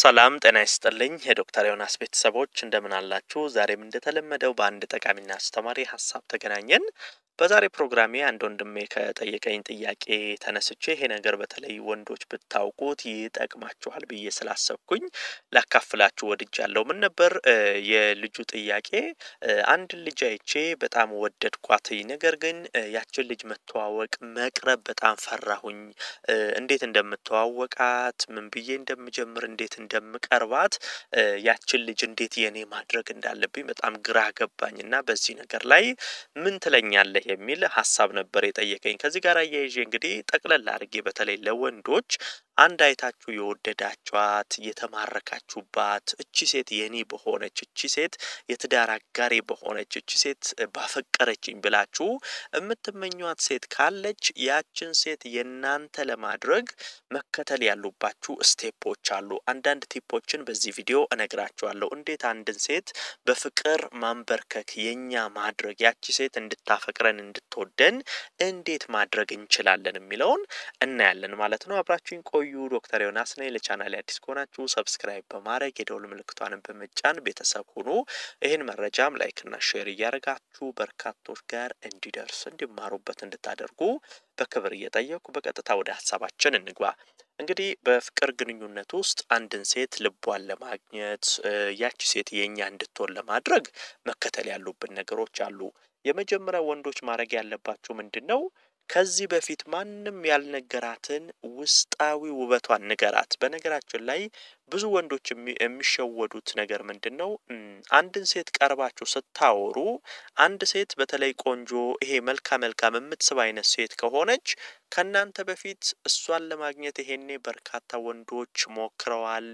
ሰላም ጤና ይስጥልኝ የዶክተር ዮናስ ቤተሰቦች እንደምን አላችሁ? ዛሬም እንደተለመደው በአንድ ጠቃሚና አስተማሪ ሀሳብ ተገናኘን። በዛሬ ፕሮግራሜ አንድ ወንድሜ ከጠየቀኝ ጥያቄ ተነስቼ ይሄ ነገር በተለይ ወንዶች ብታውቁት ይጠቅማችኋል ብዬ ስላሰብኩኝ ላካፍላችሁ ወድጃለሁ። ምን ነበር የልጁ ጥያቄ? አንድን ልጅ አይቼ በጣም ወደድኳት፣ ነገር ግን ያችን ልጅ መተዋወቅ መቅረብ በጣም ፈራሁኝ። እንዴት እንደምተዋወቃት፣ ምን ብዬ እንደምጀምር፣ እንዴት እንደምቀርባት፣ ያችን ልጅ እንዴት የኔ ማድረግ እንዳለብኝ በጣም ግራ ገባኝ እና በዚህ ነገር ላይ ምን ትለኛለህ የሚል ሀሳብ ነበር የጠየቀኝ። ከዚህ ጋር አያይዤ እንግዲህ ጠቅለል አድርጌ በተለይ ለወንዶች አንድ አይታችሁ የወደዳችኋት የተማረካችሁባት እቺ ሴት የኔ በሆነች እቺ ሴት የትዳር አጋሬ በሆነች እቺ ሴት ባፈቀረችኝ ብላችሁ የምትመኟት ሴት ካለች ያችን ሴት የእናንተ ለማድረግ መከተል ያሉባችሁ ስቴፖች አሉ። አንዳንድ ቲፖችን በዚህ ቪዲዮ እነግራችኋለሁ። እንዴት አንድን ሴት በፍቅር ማንበርከክ የኛ ማድረግ ያቺ ሴት እንድታፈቅረን እንድትወደን እንዴት ማድረግ እንችላለን የሚለውን እናያለን ማለት ነው። አብራችሁኝ ቆዩ። ቆዩ። ዶክተር ዮናስ ነኝ። ለቻናል አዲስ ከሆናችሁ ሰብስክራይብ በማድረግ የደውል ምልክቷንም በመጫን ቤተሰብ ሁኑ። ይህን መረጃም ላይክና ሼር እያደረጋችሁ በርካቶች ጋር እንዲደርስ እንዲማሩበት እንድታደርጉ በክብር እየጠየቁ በቀጥታ ወደ ሀሳባችን እንግባ። እንግዲህ በፍቅር ግንኙነት ውስጥ አንድን ሴት ልቧን ለማግኘት ያቺ ሴት የእኛ እንድትሆን ለማድረግ መከተል ያሉብን ነገሮች አሉ። የመጀመሪያ ወንዶች ማድረግ ያለባቸው ምንድን ነው? ከዚህ በፊት ማንም ያልነገራትን ውስጣዊ ውበቷን ንገራት። በነገራችን ላይ ብዙ ወንዶች የሚሸወዱት ነገር ምንድን ነው? አንድን ሴት ቀርባችሁ ስታወሩ አንድ ሴት በተለይ ቆንጆ ይሄ መልካ መልካም የምትስብ አይነት ሴት ከሆነች ከእናንተ በፊት እሷን ለማግኘት ይሄኔ በርካታ ወንዶች ሞክረዋል።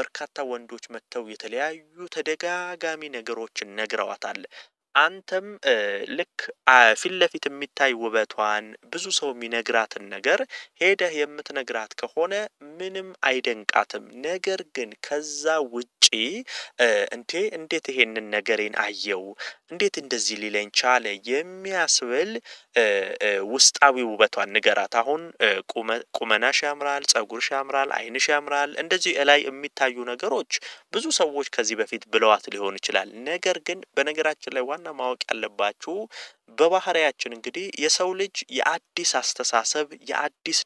በርካታ ወንዶች መጥተው የተለያዩ ተደጋጋሚ ነገሮችን ነግረዋታል። አንተም ልክ ፊት ለፊት የሚታይ ውበቷን ብዙ ሰው የሚነግራትን ነገር ሄደህ የምትነግራት ከሆነ ምንም አይደንቃትም። ነገር ግን ከዛ ውጪ እንዴ እንዴት ይሄንን ነገሬን አየው እንዴት እንደዚህ ሊለኝ ቻለ የሚያስብል ውስጣዊ ውበቷን ንገራት። አሁን ቁመናሽ ያምራል፣ ጸጉርሽ ያምራል፣ ዓይንሽ ያምራል። እንደዚህ ላይ የሚታዩ ነገሮች ብዙ ሰዎች ከዚህ በፊት ብለዋት ሊሆን ይችላል። ነገር ግን በነገራችን ላይ ዋና ማወቅ ያለባችሁ በባህሪያችን እንግዲህ የሰው ልጅ የአዲስ አስተሳሰብ የአዲስ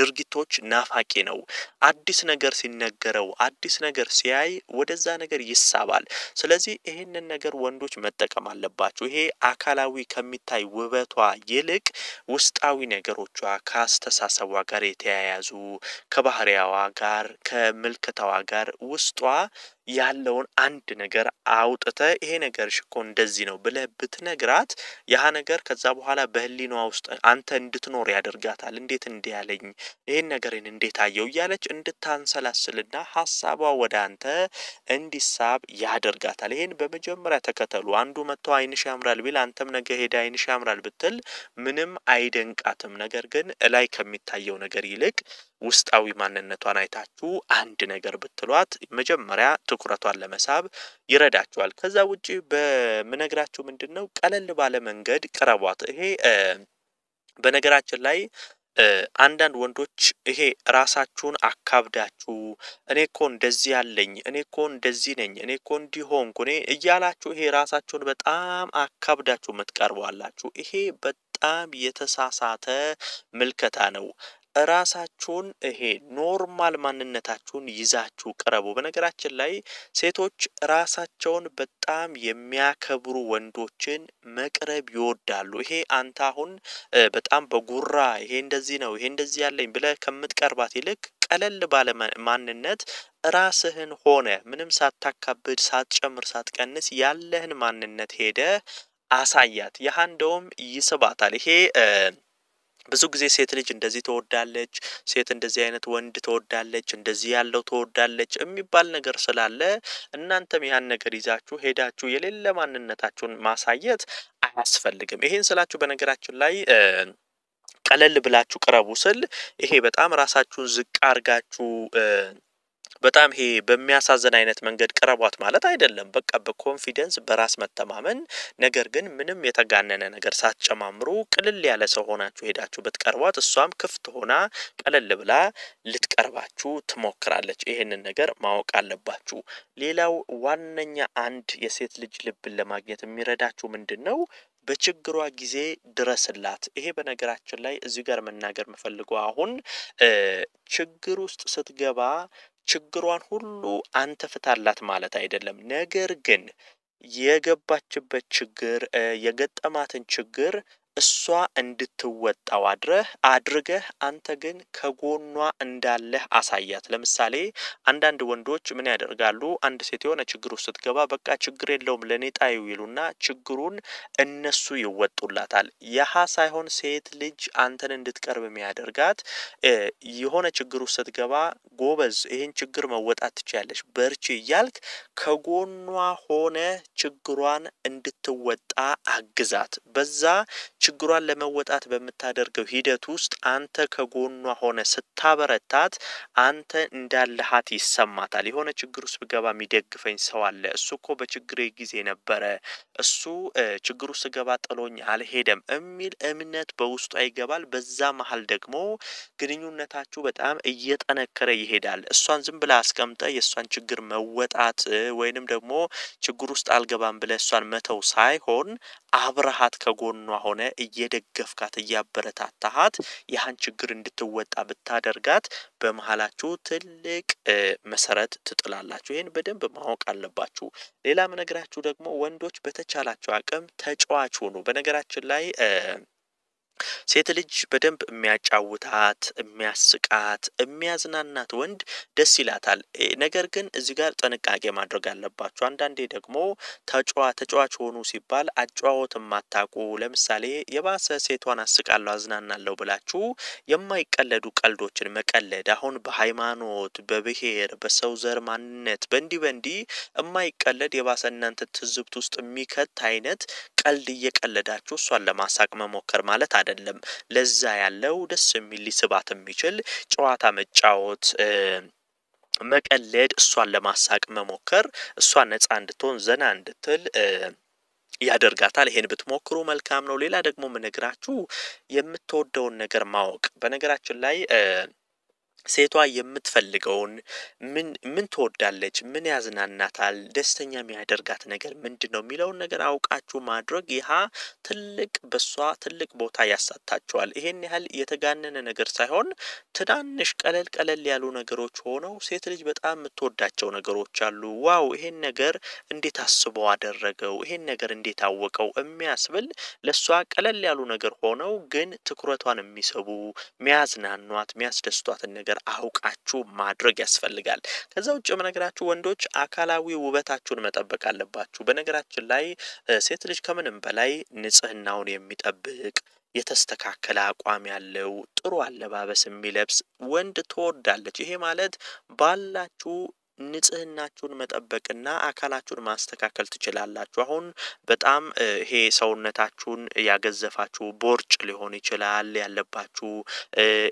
ድርጊቶች ናፋቂ ነው። አዲስ ነገር ሲነገረው፣ አዲስ ነገር ሲያይ ወደዛ ነገር ይሳባል። ስለዚህ ይህንን ነገር ወንዶች መጠቀም አለባቸው። ይሄ አካላዊ ከሚታይ ውበቷ ይልቅ ውስጣዊ ነገሮቿ ከአስተሳሰቧ ጋር የተያያዙ ከባህሪያዋ ጋር ከምልክታዋ ጋር ውስጧ ያለውን አንድ ነገር አውጥተ ይሄ ነገር ሽኮ እንደዚህ ነው ብለህ ብትነግራት ያህ ነገር ከዛ በኋላ በህሊኗ ውስጥ አንተ እንድትኖር ያደርጋታል። እንዴት እንዲህ ያለኝ ይህን ነገርን እንዴት አየው እያለች እንድታንሰላስልና ሀሳቧ ወደ አንተ እንዲሳብ ያደርጋታል። ይህን በመጀመሪያ ተከተሉ። አንዱ መጥቶ አይንሽ ያምራል ቢል አንተም ነገ ሄደ አይንሽ ያምራል ብትል ምንም አይደንቃትም። ነገር ግን እላይ ከሚታየው ነገር ይልቅ ውስጣዊ ማንነቷን አይታችሁ አንድ ነገር ብትሏት መጀመሪያ ትኩረቷን ለመሳብ ይረዳችኋል። ከዛ ውጭ በምነግራችሁ ምንድን ነው ቀለል ባለ መንገድ ቅረቧት። ይሄ በነገራችን ላይ አንዳንድ ወንዶች ይሄ ራሳችሁን አካብዳችሁ እኔ እኮ እንደዚህ ያለኝ እኔ እኮ እንደዚህ ነኝ እኔ እኮ እንዲሆንኩ እኔ እያላችሁ ይሄ ራሳችሁን በጣም አካብዳችሁ የምትቀርቧላችሁ ይሄ በጣም የተሳሳተ ምልከታ ነው። እራሳችሁን ይሄ ኖርማል ማንነታችሁን ይዛችሁ ቅረቡ። በነገራችን ላይ ሴቶች ራሳቸውን በጣም የሚያከብሩ ወንዶችን መቅረብ ይወዳሉ። ይሄ አንተ አሁን በጣም በጉራ ይሄ እንደዚህ ነው ይሄ እንደዚህ ያለኝ ብለህ ከምትቀርባት ይልቅ ቀለል ባለ ማንነት ራስህን ሆነ ምንም ሳታካብድ ሳትጨምር ሳትቀንስ ያለህን ማንነት ሄደ አሳያት። ያህ እንደውም ይስባታል ይሄ ብዙ ጊዜ ሴት ልጅ እንደዚህ ትወዳለች፣ ሴት እንደዚህ አይነት ወንድ ትወዳለች፣ እንደዚህ ያለው ትወዳለች የሚባል ነገር ስላለ እናንተም ያን ነገር ይዛችሁ ሄዳችሁ የሌለ ማንነታችሁን ማሳየት አያስፈልግም። ይሄን ስላችሁ በነገራችን ላይ ቀለል ብላችሁ ቅረቡ ስል ይሄ በጣም ራሳችሁን ዝቅ አርጋችሁ በጣም ይሄ በሚያሳዝን አይነት መንገድ ቅረቧት ማለት አይደለም። በቃ በኮንፊደንስ በራስ መተማመን ነገር ግን ምንም የተጋነነ ነገር ሳትጨማምሩ ቅልል ያለ ሰው ሆናችሁ ሄዳችሁ ብትቀርቧት እሷም ክፍት ሆና ቀለል ብላ ልትቀርባችሁ ትሞክራለች። ይሄንን ነገር ማወቅ አለባችሁ። ሌላው ዋነኛ አንድ የሴት ልጅ ልብን ለማግኘት የሚረዳችሁ ምንድን ነው? በችግሯ ጊዜ ድረስላት። ይሄ በነገራችን ላይ እዚህ ጋር መናገር የምፈልገው አሁን ችግር ውስጥ ስትገባ ችግሯን ሁሉ አንተ ፍታላት ማለት አይደለም። ነገር ግን የገባችበት ችግር የገጠማትን ችግር እሷ እንድትወጣው አድረህ አድርገህ አንተ ግን ከጎኗ እንዳለህ አሳያት። ለምሳሌ አንዳንድ ወንዶች ምን ያደርጋሉ? አንድ ሴት የሆነ ችግር ውስጥ ስትገባ በቃ ችግር የለውም ለእኔ ጣዩ ይሉና ችግሩን እነሱ ይወጡላታል። ያሀ ሳይሆን ሴት ልጅ አንተን እንድትቀርብ የሚያደርጋት የሆነ ችግር ውስጥ ስትገባ ጎበዝ፣ ይህን ችግር መወጣት ትችያለች፣ በርቺ እያልክ ከጎኗ ሆነ ችግሯን እንድትወጣ አግዛት በዛ ችግሯን ለመወጣት በምታደርገው ሂደት ውስጥ አንተ ከጎኗ ሆነ ስታበረታት አንተ እንዳለሃት ይሰማታል። የሆነ ችግር ውስጥ ብገባ የሚደግፈኝ ሰው አለ፣ እሱ እኮ በችግሬ ጊዜ ነበረ፣ እሱ ችግር ውስጥ ስገባ ጥሎኝ አልሄደም የሚል እምነት በውስጧ ይገባል። በዛ መሀል ደግሞ ግንኙነታችሁ በጣም እየጠነከረ ይሄዳል። እሷን ዝም ብላ አስቀምጠ የእሷን ችግር መወጣት ወይንም ደግሞ ችግር ውስጥ አልገባም ብለ እሷን መተው ሳይሆን አብረሃት ከጎኗ ሆነ እየደገፍካት እያበረታታሃት ያህን ችግር እንድትወጣ ብታደርጋት በመሀላችሁ ትልቅ መሰረት ትጥላላችሁ። ይህን በደንብ ማወቅ አለባችሁ። ሌላ ምነግራችሁ ደግሞ ወንዶች በተቻላቸው አቅም ተጫዋች ሆኑ። በነገራችን ላይ ሴት ልጅ በደንብ የሚያጫውታት የሚያስቃት የሚያዝናናት ወንድ ደስ ይላታል። ነገር ግን እዚህ ጋር ጥንቃቄ ማድረግ አለባቸው። አንዳንዴ ደግሞ ተጫዋ ተጫዋች ሆኑ ሲባል አጫዋወት የማታውቁ ለምሳሌ የባሰ ሴቷን አስቃለሁ አዝናናለሁ ብላችሁ የማይቀለዱ ቀልዶችን መቀለድ አሁን በሃይማኖት፣ በብሔር፣ በሰው ዘር ማንነት በእንዲህ በእንዲህ የማይቀለድ የባሰ እናንተ ትዝብት ውስጥ የሚከት አይነት ቀልድ እየቀለዳችሁ እሷን ለማሳቅ መሞከር ማለት አለ አይደለም። ለዛ ያለው ደስ የሚል ሊስባት የሚችል ጨዋታ መጫወት መቀለድ፣ እሷን ለማሳቅ መሞከር፣ እሷን ነፃ እንድትሆን ዘና እንድትል ያደርጋታል። ይሄን ብትሞክሩ መልካም ነው። ሌላ ደግሞ ምነግራችሁ የምትወደውን ነገር ማወቅ በነገራችን ላይ ሴቷ የምትፈልገውን ምን ምን ትወዳለች፣ ምን ያዝናናታል፣ ደስተኛ የሚያደርጋት ነገር ምንድን ነው የሚለውን ነገር አውቃችሁ ማድረግ ይሀ ትልቅ በሷ ትልቅ ቦታ ያሳታችኋል። ይሄን ያህል የተጋነነ ነገር ሳይሆን ትናንሽ ቀለል ቀለል ያሉ ነገሮች ሆነው ሴት ልጅ በጣም የምትወዳቸው ነገሮች አሉ። ዋው ይሄን ነገር እንዴት አስቦ አደረገው፣ ይሄን ነገር እንዴት አወቀው የሚያስብል ለእሷ ቀለል ያሉ ነገር ሆነው ግን ትኩረቷን የሚስቡ የሚያዝናኗት የሚያስደስቷትን ነገር ነገር አውቃችሁ ማድረግ ያስፈልጋል። ከዛ ውጭ በነገራችሁ ወንዶች አካላዊ ውበታችሁን መጠበቅ አለባችሁ። በነገራችን ላይ ሴት ልጅ ከምንም በላይ ንጽህናውን የሚጠብቅ የተስተካከለ አቋም ያለው ጥሩ አለባበስ የሚለብስ ወንድ ትወዳለች። ይሄ ማለት ባላችሁ ንጽህናችሁን መጠበቅና አካላችሁን ማስተካከል ትችላላችሁ። አሁን በጣም ይሄ ሰውነታችሁን ያገዘፋችሁ ቦርጭ ሊሆን ይችላል ያለባችሁ።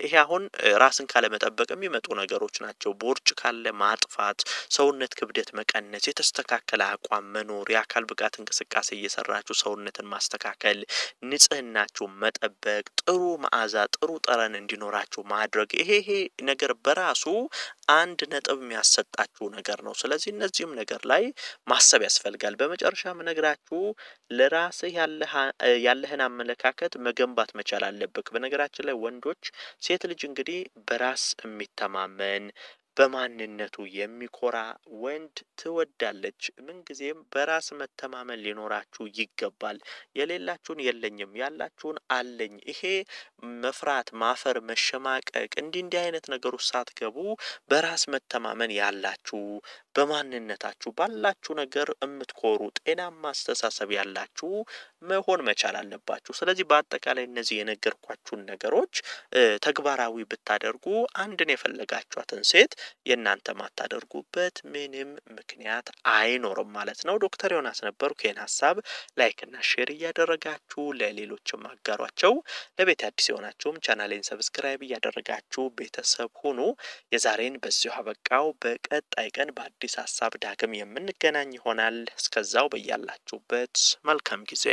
ይሄ አሁን ራስን ካለመጠበቅ የሚመጡ ነገሮች ናቸው። ቦርጭ ካለ ማጥፋት፣ ሰውነት ክብደት መቀነስ፣ የተስተካከለ አቋም መኖር፣ የአካል ብቃት እንቅስቃሴ እየሰራችሁ ሰውነትን ማስተካከል፣ ንጽህናችሁን መጠበቅ፣ ጥሩ መዓዛ፣ ጥሩ ጠረን እንዲኖራችሁ ማድረግ ይሄ ይሄ ነገር በራሱ አንድ ነጥብ የሚያሰጣ። የምነግራችሁ ነገር ነው። ስለዚህ እነዚህም ነገር ላይ ማሰብ ያስፈልጋል። በመጨረሻ ምነግራችሁ ለራስህ ያለህን አመለካከት መገንባት መቻል አለብህ። በነገራችን ላይ ወንዶች ሴት ልጅ እንግዲህ በራስ የሚተማመን በማንነቱ የሚኮራ ወንድ ትወዳለች። ምንጊዜም በራስ መተማመን ሊኖራችሁ ይገባል። የሌላችሁን የለኝም ያላችሁን አለኝ ይሄ መፍራት፣ ማፈር፣ መሸማቀቅ እንዲህ እንዲህ አይነት ነገር ሳትገቡ በራስ መተማመን ያላችሁ በማንነታችሁ ባላችሁ ነገር የምትኮሩ ጤናማ አስተሳሰብ ያላችሁ መሆን መቻል አለባችሁ። ስለዚህ በአጠቃላይ እነዚህ የነገርኳችሁን ነገሮች ተግባራዊ ብታደርጉ አንድን የፈለጋችኋትን ሴት የእናንተ ማታደርጉበት ምንም ምክንያት አይኖርም ማለት ነው። ዶክተር ዮናስ ነበርኩ። ይህን ሀሳብ ላይክና ሼር እያደረጋችሁ ለሌሎችም አጋሯቸው። ለቤት አዲስ የሆናችሁም ቻናሌን ሰብስክራይብ እያደረጋችሁ ቤተሰብ ሁኑ። የዛሬን በዚሁ አበቃው። በቀጣይ ቀን በአዲስ በአዲስ ሀሳብ ዳግም የምንገናኝ ይሆናል። እስከዛው በያላችሁበት መልካም ጊዜ